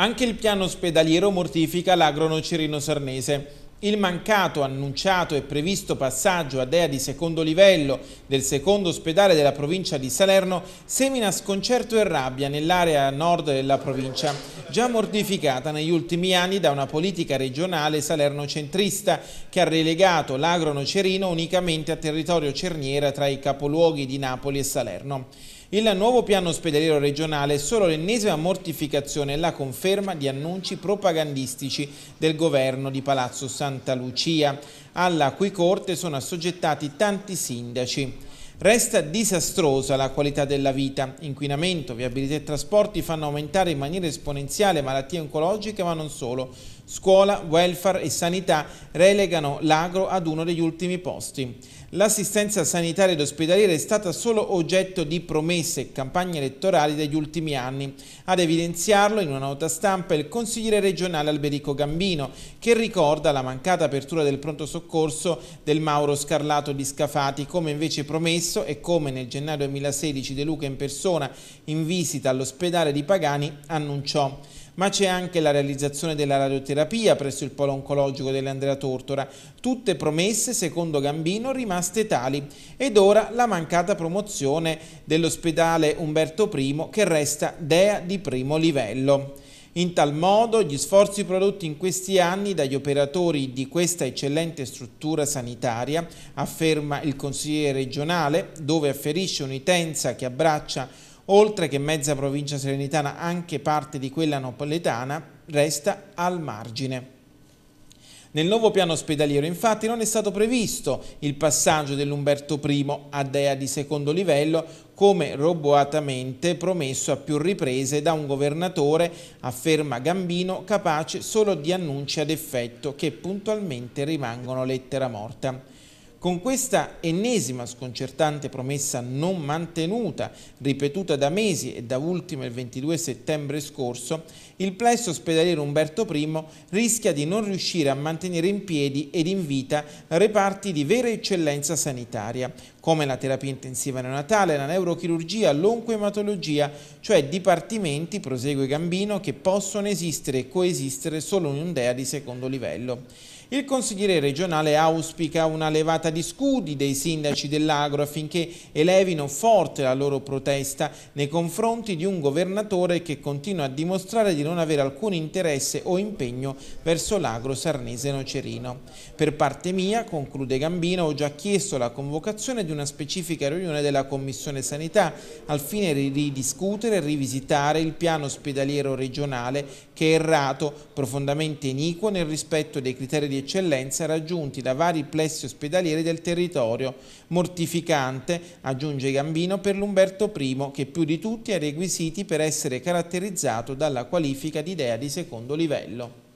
Anche il piano ospedaliero mortifica l'agrono Cirino Sarnese. Il mancato, annunciato e previsto passaggio a DEA di secondo livello del secondo ospedale della provincia di Salerno semina sconcerto e rabbia nell'area nord della provincia, già mortificata negli ultimi anni da una politica regionale salerno-centrista che ha relegato l'agro nocerino unicamente a territorio cerniera tra i capoluoghi di Napoli e Salerno. Il nuovo piano ospedaliero regionale è solo l'ennesima mortificazione e la conferma di annunci propagandistici del governo di Palazzo Santa Lucia, alla cui corte sono assoggettati tanti sindaci. Resta disastrosa la qualità della vita. Inquinamento, viabilità e trasporti fanno aumentare in maniera esponenziale malattie oncologiche, ma non solo. Scuola, welfare e sanità relegano l'agro ad uno degli ultimi posti. L'assistenza sanitaria ed ospedaliera è stata solo oggetto di promesse e campagne elettorali degli ultimi anni. Ad evidenziarlo in una nota stampa il consigliere regionale Alberico Gambino, che ricorda la mancata apertura del pronto soccorso del Mauro Scarlato di Scafati, come invece promesso e come nel gennaio 2016 De Luca in persona, in visita all'ospedale di Pagani, annunciò ma c'è anche la realizzazione della radioterapia presso il polo oncologico dell'Andrea Tortora, tutte promesse secondo Gambino rimaste tali ed ora la mancata promozione dell'ospedale Umberto I che resta DEA di primo livello. In tal modo gli sforzi prodotti in questi anni dagli operatori di questa eccellente struttura sanitaria, afferma il consigliere regionale, dove afferisce un'itenza che abbraccia oltre che mezza provincia serenitana anche parte di quella napoletana resta al margine. Nel nuovo piano ospedaliero infatti non è stato previsto il passaggio dell'Umberto I a Dea di secondo livello come roboatamente promesso a più riprese da un governatore, afferma Gambino, capace solo di annunci ad effetto che puntualmente rimangono lettera morta. Con questa ennesima sconcertante promessa non mantenuta, ripetuta da mesi e da ultimo il 22 settembre scorso, il plesso ospedaliero Umberto I rischia di non riuscire a mantenere in piedi ed in vita reparti di vera eccellenza sanitaria, come la terapia intensiva neonatale, la neurochirurgia, l'oncoematologia, cioè dipartimenti, prosegue Gambino, che possono esistere e coesistere solo in un DEA di secondo livello. Il consigliere regionale auspica una levata di scudi dei sindaci dell'agro affinché elevino forte la loro protesta nei confronti di un governatore che continua a dimostrare di non avere alcun interesse o impegno verso l'agro sarnese nocerino. Per parte mia, conclude Gambino, ho già chiesto la convocazione di una una specifica riunione della Commissione Sanità al fine di ridiscutere e rivisitare il piano ospedaliero regionale che è errato, profondamente iniquo nel rispetto dei criteri di eccellenza raggiunti da vari plessi ospedalieri del territorio. Mortificante, aggiunge Gambino, per l'Umberto I che più di tutti ha requisiti per essere caratterizzato dalla qualifica di idea di secondo livello.